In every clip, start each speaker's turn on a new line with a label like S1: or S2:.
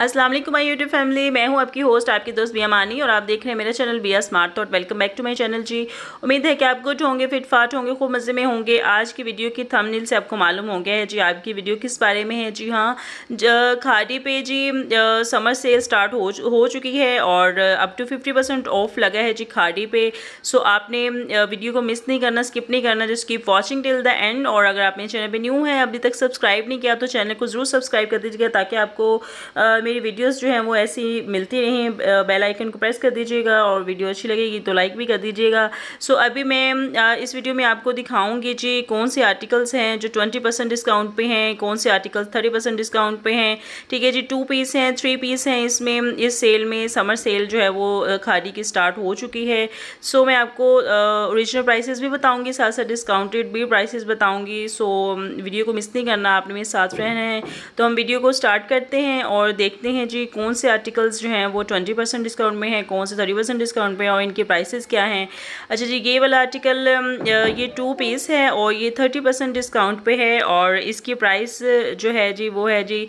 S1: Aslam my YouTube family मैं हूं आपकी होस्ट आपकी दोस्त बिया मानी और आप देख रहे हैं मेरा channel be a smart thought welcome back to my channel जी उम्मीद है कि आप गुड होंगे फिट फाट होंगे खूब मज़े में होंगे आज की वीडियो की थंबनेल से आपको मालूम हो गया है जी आपकी वीडियो किस बारे में है जी हाँ खाड़ी पे जी समर सेल स्टार्ट हो हो चुकी है और up to fifty percent off लगा है जी खाड़ी पे सो आपने वीडियो को मिस नहीं करना स्किप नहीं करना just keep watching till the end और अगर आप मेरे चैनल पर न्यू है अभी तक सब्सक्राइब नहीं किया तो चैनल को ज़रूर सब्सक्राइब कर दीजिएगा ताकि आपको मेरी वीडियोस जो हैं वो ऐसी मिलती रही बेल आइकन को प्रेस कर दीजिएगा और वीडियो अच्छी लगेगी तो लाइक भी कर दीजिएगा सो so, अभी मैं इस वीडियो में आपको दिखाऊंगी जी कौन से आर्टिकल्स हैं जो ट्वेंटी परसेंट डिस्काउंट पे हैं कौन से आर्टिकल्स थर्टी परसेंट डिस्काउंट पे हैं ठीक है जी टू पीस हैं थ्री पीस हैं इसमें इस सेल में समर सेल जो है वो खादी की स्टार्ट हो चुकी है सो so, मैं आपको औरिजिनल प्राइसेज भी बताऊँगी साथ साथ डिस्काउंटेड भी प्राइसेज बताऊँगी सो so, वीडियो को मिस नहीं करना आपने मेरे साथ रहना है तो हम वीडियो को स्टार्ट करते हैं और देख देखते हैं जी कौन से आर्टिकल्स जो हैं वो ट्वेंटी परसेंट डिस्काउंट में हैं कौन से थर्टी परसेंट डिस्काउंट में और इनके प्राइसेस क्या हैं अच्छा जी ये वाला आर्टिकल ये टू पीस है और ये थर्टी परसेंट डिस्काउंट पे है और इसकी प्राइस जो है जी वो है जी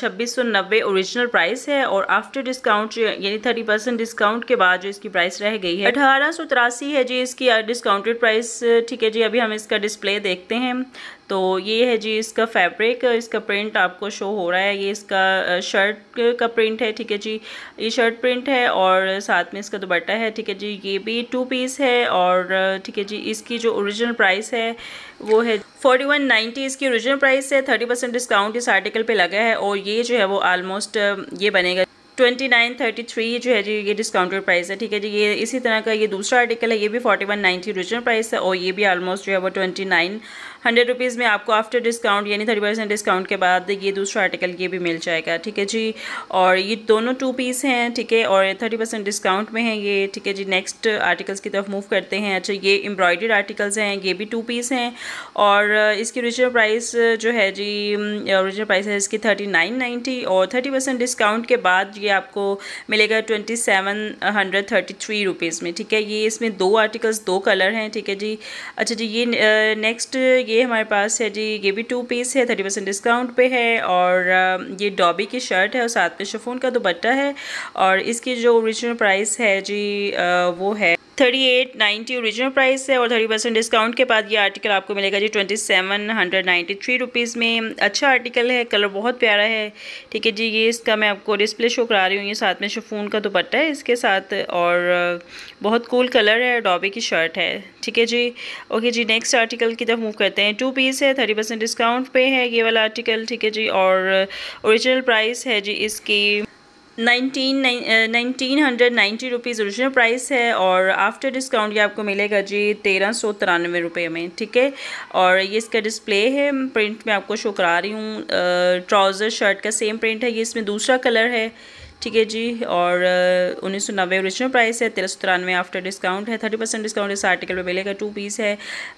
S1: छब्बीस सौ नब्बे ओरिजिनल प्राइस है और आफ्टर डिस्काउंट यानी थर्टी परसेंट डिस्काउंट के बाद जो इसकी प्राइस रह गई है अठारह सौ तिरासी है जी इसकी डिस्काउंटेड प्राइस ठीक है जी अभी हम इसका डिस्प्ले देखते हैं तो ये है जी इसका फैब्रिक इसका प्रिंट आपको शो हो रहा है ये इसका शर्ट का प्रिंट है ठीक है जी ये शर्ट प्रिंट है और साथ में इसका दुपट्टा है ठीक है जी ये भी टू पीस है और ठीक है जी इसकी जो ओरिजिनल प्राइस है वो है फोर्टी वन नाइन्टी इसकी ओरिजिनल प्राइस है थर्टी परसेंट डिस्काउंट इस आर्टिकल पर लगा है और ये जो है वो आलमोस्ट ये बनेगा ट्वेंटी नाइन थर्टी थ्री जो है जी ये डिस्काउंटेड प्राइस है ठीक है जी ये इसी तरह का ये दूसरा आर्टिकल है ये भी forty one ninety original price है और ये भी आलमोस्ट जो है वो ट्वेंटी नाइन हंड्रेड रुपीज़ में आपको आफ्टर डिस्काउंट यानी थर्टी परसेंट डिस्काउंट के बाद ये दूसरा आर्टिकल ये भी मिल जाएगा ठीक है जी और ये दोनों टू पीस हैं ठीक है और थर्टी परसेंट डिस्काउंट में है ये ठीक है जी नेक्स्ट आर्टिकल्स की तरफ मूव करते हैं अच्छा ये एम्ब्रॉयडर्ड आर्टिकल्स हैं ये भी टू पीस हैं और इसकी ओरिजिनल प्राइस जो है जी औरिजिनल प्राइस है इसकी थर्टी नाइन नाइन्टी और थर्टी परसेंट डिस्काउंट के बाद ये आपको मिलेगा twenty seven hundred thirty three rupees में ठीक है ये इसमें दो आर्टिकल्स दो कलर हैं ठीक है जी अच्छा जी ये नेक्स्ट ये ये हमारे पास है जी ये भी टू पीस है थर्टी परसेंट डिस्काउंट पे है और ये डॉबी की शर्ट है और साथ में शफून का दुपट्टा है और इसकी जो ओरिजिनल प्राइस है जी वो है thirty eight ninety original price है और थर्टी परसेंट डिस्काउंट के बाद ये आर्टिकल आपको मिलेगा जी twenty seven hundred ninety three rupees में अच्छा आर्टिकल है कलर बहुत प्यारा है ठीक है जी ये इसका मैं आपको डिस्प्ले शो करा रही हूँ ये साथ में शफून का दुपट्टा है इसके साथ और बहुत कूल कलर है डॉबे की शर्ट है ठीक है जी ओके जी नेक्स्ट आर्टिकल की तरफ मूव करते हैं टू पीस है थर्टी परसेंट डिस्काउंट पे है ये वाला आर्टिकल ठीक है जी और ओरिजिनल प्राइस है जी इसकी nineteen nineteen hundred ninety rupees original price है और आफ्टर डिस्काउंट ये आपको मिलेगा जी तेरह सौ तिरानवे रुपये में ठीक है और ये इसका डिस्प्ले है प्रिंट में आपको शो करा रही हूँ ट्राउज़र शर्ट का सेम प्रिंट है ये इसमें दूसरा कलर है ठीक है जी और उन्नीस सौ नब्बे ओरिजिनल प्राइस है तेरह सौ तिरानवे आफ्टर डिस्काउंट है थर्टी परसेंट डिस्काउंट इस आर्टिकल में मिलेगा टू पीस है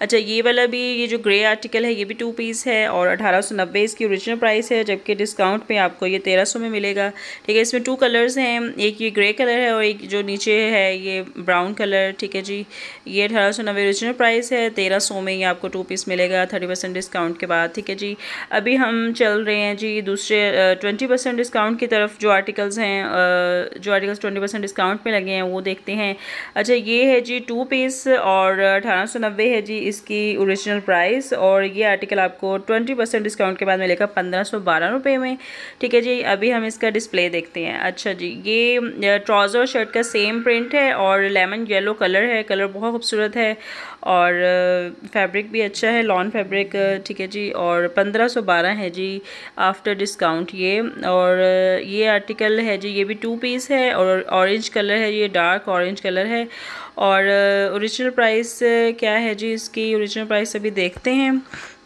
S1: अच्छा ये वाला भी ये जो ग्रे आर्टिकल है ये भी टू पीस है और अठारह सौ नब्बे इसकी ओरिजिनल प्राइस है जबकि डिस्काउंट पे आपको ये तेरह सौ में मिलेगा ठीक है इसमें टू कलर्स हैं एक ये ग्रे कलर है और एक जो नीचे है ये ब्राउन कलर ठीक है जी ये अठारह सौ नब्बे ओरिजिनल प्राइस है तेरह सौ में ये आपको टू पीस मिलेगा थर्टी परसेंट डिस्काउंट के बाद ठीक है जी अभी हम चल रहे हैं जी दूसरे ट्वेंटी परसेंट डिस्काउंट की तरफ जो आर्टिकल्स हैं हैं जो आर्टिकल्स ट्वेंटी परसेंट डिस्काउंट पे लगे हैं वो देखते हैं अच्छा ये है जी टू पीस और अठारह सौ नब्बे है जी इसकी ओरिजिनल प्राइस और ये आर्टिकल आपको ट्वेंटी परसेंट डिस्काउंट के बाद मिलेगा पंद्रह सौ बारह रुपये में ठीक है जी अभी हम इसका डिस्प्ले देखते हैं अच्छा जी ये ट्राउज़र शर्ट का सेम प्रिंट है और लेमन येलो कलर है कलर बहुत खूबसूरत है और फैब्रिक भी अच्छा है लॉन फैब्रिक ठीक है जी और पंद्रह सौ बारह है जी आफ्टर डिस्काउंट ये और ये आर्टिकल है जी ये भी टू पीस है और ऑरेंज कलर है ये डार्क ऑरेंज कलर है और ओरिजिनल प्राइस क्या है जी इसकी ओरिजिनल प्राइस अभी देखते हैं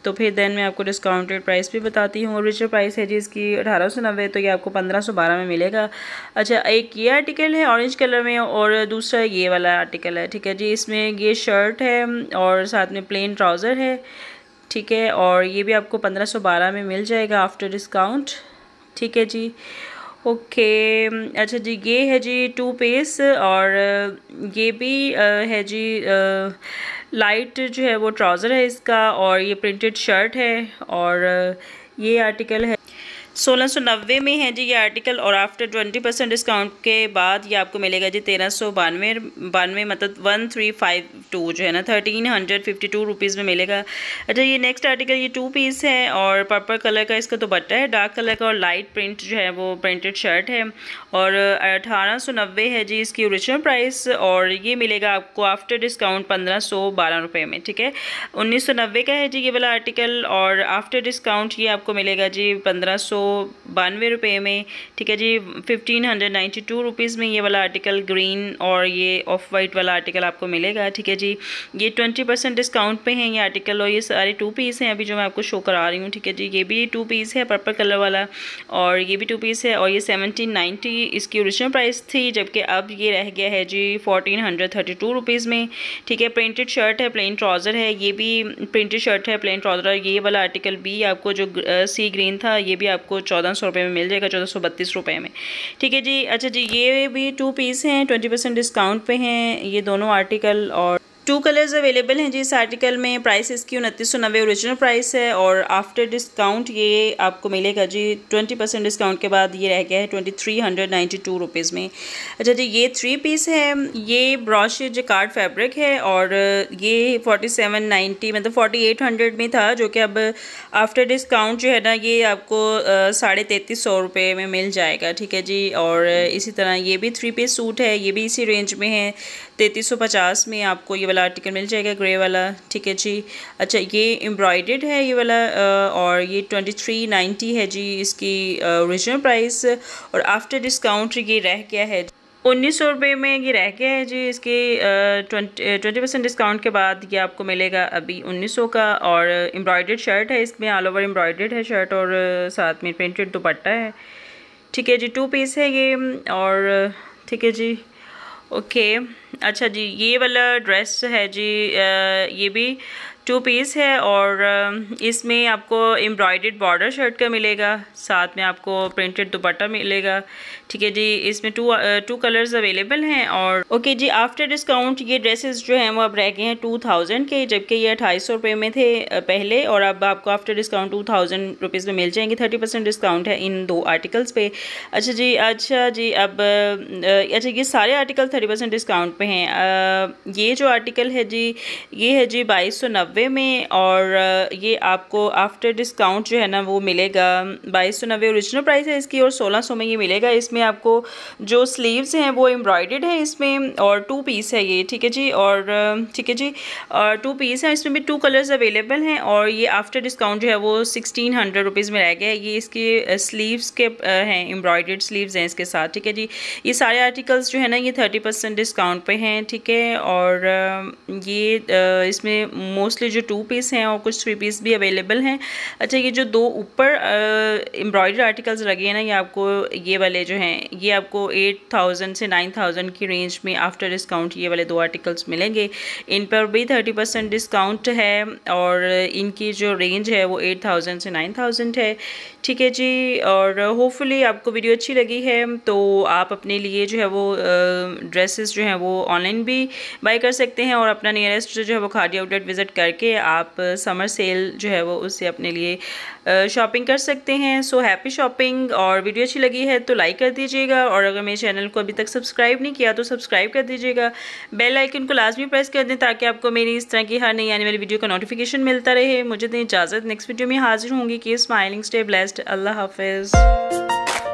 S1: तो फिर देन मैं आपको डिस्काउंटेड प्राइस भी बताती हूँ ओरिजिनल प्राइस है जी इसकी अठारह सौ नब्बे तो ये आपको पंद्रह सौ बारह में मिलेगा अच्छा एक ये आर्टिकल है ऑरेंज कलर में और दूसरा ये वाला आर्टिकल है ठीक है जी इसमें ये शर्ट है और साथ में प्लेन ट्राउज़र है ठीक है और ये भी आपको पंद्रह सौ बारह में मिल जाएगा आफ्टर डिस्काउंट ठीक है जी ओके okay, अच्छा जी ये है जी टू पेस और ये भी है जी लाइट जो है वो ट्राउज़र है इसका और ये प्रिंटेड शर्ट है और ये आर्टिकल है सोलह सौ नब्बे में है जी ये आर्टिकल और आफ्टर ट्वेंटी परसेंट डिस्काउंट के बाद ये आपको मिलेगा जी तेरह सौ बानवे बानवे मतलब वन थ्री फाइव टू जो है ना thirteen hundred fifty two rupees में मिलेगा अच्छा ये नेक्स्ट आर्टिकल ये टू पीस है और पर्पल कलर का इसका तो बट्टा है डार्क कलर का और लाइट प्रिंट जो है वो प्रिंटेड शर्ट है और अठारह सौ नब्बे है जी इसकी ओरिजिनल प्राइस और ये मिलेगा आपको आफ्टर डिस्काउंट पंद्रह सौ बारह रुपये में ठीक है उन्नीस सौ नब्बे का है जी ये वाला आर्टिकल और आफ्टर डिस्काउंट ये आपको मिलेगा जी पंद्रह सौ बानवे रुपये में ठीक है जी fifteen hundred ninety two rupees में ये वाला आर्टिकल ग्रीन और ये ऑफ वाइट वाला आर्टिकल आपको मिलेगा ठीक है जी ये ट्वेंटी परसेंट डिस्काउंट पे हैं ये आर्टिकल और ये सारे टू पीस हैं अभी जो मैं आपको शो करा रही हूँ ठीक है जी ये भी टू पीस है पर्पल कलर वाला और ये भी टू पीस है और ये सेवनटीन नाइन्टी इसकी ओरिजिनल प्राइस थी जबकि अब ये रह गया है जी fourteen hundred thirty two rupees में ठीक है प्रिंटेड शर्ट है प्लेन ट्राउज़र है ये भी प्रिंटेड शर्ट है प्लेन ट्राउज़र ये वाला आर्टिकल भी आपको जो सी ग्रीन था ये भी आपको चौदह सौ रुपये में मिल जाएगा चौदह सौ बत्तीस रुपये में ठीक है जी अच्छा जी ये भी टू पीस हैं ट्वेंटी परसेंट डिस्काउंट पे हैं ये दोनों आर्टिकल और टू कलर्स अवेलेबल हैं जी इस आर्टिकल में प्राइस इसकी उनतीस सौ नब्बे औरिजिनल प्राइस है और आफ्टर डिस्काउंट ये आपको मिलेगा जी ट्वेंटी परसेंट डिस्काउंट के बाद ये रह गया है twenty three hundred ninety two rupees में अच्छा जी ये थ्री पीस है ये ब्रॉश जो कार्ड फैब्रिक है और ये फोर्टी सेवन नाइन्टी मतलब फोर्टी एट हंड्रेड में था जो कि अब आफ्टर डिस्काउंट जो है ना ये आपको साढ़े तैंतीस सौ रुपये में मिल जाएगा ठीक है जी और इसी तरह ये भी थ्री पीस सूट है ये भी इसी रेंज में है तैंतीस सौ पचास में आपको ये वाला आर्टिकल मिल जाएगा ग्रे वाला ठीक है जी अच्छा ये एम्ब्रॉयडेड है ये वाला और ये ट्वेंटी थ्री नाइन्टी है जी इसकी ओरिजिनल प्राइस और आफ्टर डिस्काउंट ये रह गया है उन्नीस सौ रुपये में ये रह गया है जी इसके ट्वेंटी परसेंट डिस्काउंट के बाद ये आपको मिलेगा अभी उन्नीस सौ का और एम्ब्रॉयडर्ड शर्ट है इसमें ऑल ओवर एम्ब्रॉयडर्ड है शर्ट और साथ में प्रिंटेड दुपट्टा है ठीक है जी टू पीस है ये और ठीक है जी ओके okay. अच्छा जी ये वाला ड्रेस है जी आ, ये भी टू पीस है और um, इसमें आपको एम्ब्रॉयड बॉर्डर शर्ट का मिलेगा साथ में आपको प्रिंटेड दुपट्टा मिलेगा ठीक है जी इसमें टू टू कलर्स अवेलेबल हैं और ओके जी आफ्टर डिस्काउंट ये ड्रेसेस जो हैं वो अब रह गए हैं टू थाउजेंड के जबकि ये अठाई सौ रुपये में थे uh, पहले और अब आपको after discount two thousand rupees में मिल जाएंगे थर्टी परसेंट डिस्काउंट है इन दो आर्टिकल्स पे अच्छा जी अच्छा जी अब uh, uh, अच्छा ये सारे आर्टिकल थर्टी परसेंट डिस्काउंट पर हैं ये जो आर्टिकल है जी ये है जी बाईस सौ नब्बे में और ये आपको आफ्टर डिस्काउंट जो है ना वो मिलेगा बाईस सौ नब्बे औरिजिनल प्राइस है इसकी और सोलह सौ में ये मिलेगा इसमें आपको जो स्लीव्स हैं वो एम्ब्रॉयडेड है इसमें और टू पीस है ये ठीक है जी और ठीक है जी और टू पीस है इसमें भी टू कलर्स अवेलेबल हैं और ये आफ्टर डिस्काउंट जो है वो सिक्सटीन हंड्रेड रुपीज़ में रह गया ये इसके स्लीव्स के हैं एम्ब्रॉयडेड स्लीव्स हैं इसके साथ ठीक है जी ये सारे आर्टिकल्स जो है ना ये थर्टी परसेंट डिस्काउंट पर हैं ठीक है और ये इसमें मोस्टली दूसरे जो टू पीस हैं और कुछ थ्री पीस भी अवेलेबल हैं अच्छा ये जो दो ऊपर एम्ब्रॉयडरी आर्टिकल्स लगे हैं ना ये आपको ये वाले जो हैं ये आपको एट थाउजेंड से नाइन थाउजेंड की रेंज में आफ्टर डिस्काउंट ये वाले दो आर्टिकल्स मिलेंगे इन पर भी थर्टी परसेंट डिस्काउंट है और इनकी जो रेंज है वो एट थाउजेंड से नाइन थाउजेंड है ठीक है जी और होपफुली आपको वीडियो अच्छी लगी है तो आप अपने लिए जो है वो ड्रेसेस जो हैं वो ऑनलाइन भी बाई कर सकते हैं और अपना नियरेस्ट जो है वो खादी आउटलेट विज़िट कर करके आप समर सेल जो है वो उससे अपने लिए शॉपिंग कर सकते हैं सो हैप्पी शॉपिंग और वीडियो अच्छी लगी है तो लाइक कर दीजिएगा और अगर मेरे चैनल को अभी तक सब्सक्राइब नहीं किया तो सब्सक्राइब कर दीजिएगा बेल आइकन को लाजमी प्रेस कर दें ताकि आपको मेरी इस तरह की हर नई आने वाली वीडियो का नोटिफिकेशन मिलता रहे मुझे दें इजाज़त नेक्स्ट वीडियो में हाजिर होंगी कि स्माइलिंग स्टे ब्लेस्ड अल्लाह हाफिज़